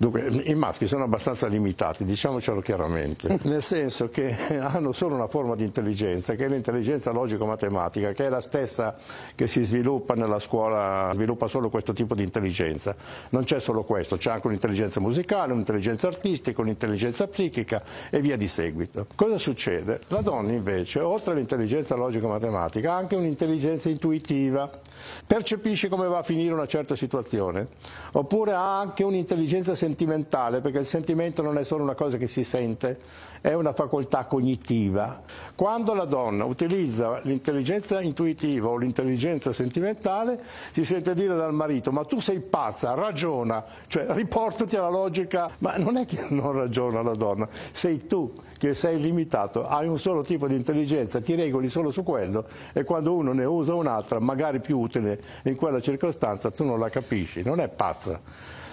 Dunque, i maschi sono abbastanza limitati, diciamocelo chiaramente, mm. nel senso che hanno solo una forma di intelligenza, che è l'intelligenza logico-matematica, che è la stessa che si sviluppa nella scuola, sviluppa solo questo tipo di intelligenza. Non c'è solo questo, c'è anche un'intelligenza musicale, un'intelligenza artistica, un'intelligenza psichica e via di seguito. Cosa succede? La donna invece, oltre all'intelligenza logico-matematica, ha anche un'intelligenza intuitiva, percepisce come va a finire una certa situazione, oppure ha anche un'intelligenza sensibile sentimentale, perché il sentimento non è solo una cosa che si sente, è una facoltà cognitiva. Quando la donna utilizza l'intelligenza intuitiva o l'intelligenza sentimentale, si sente dire dal marito, ma tu sei pazza, ragiona, cioè riportati alla logica, ma non è che non ragiona la donna, sei tu che sei limitato, hai un solo tipo di intelligenza, ti regoli solo su quello e quando uno ne usa un'altra, magari più utile in quella circostanza, tu non la capisci, non è pazza.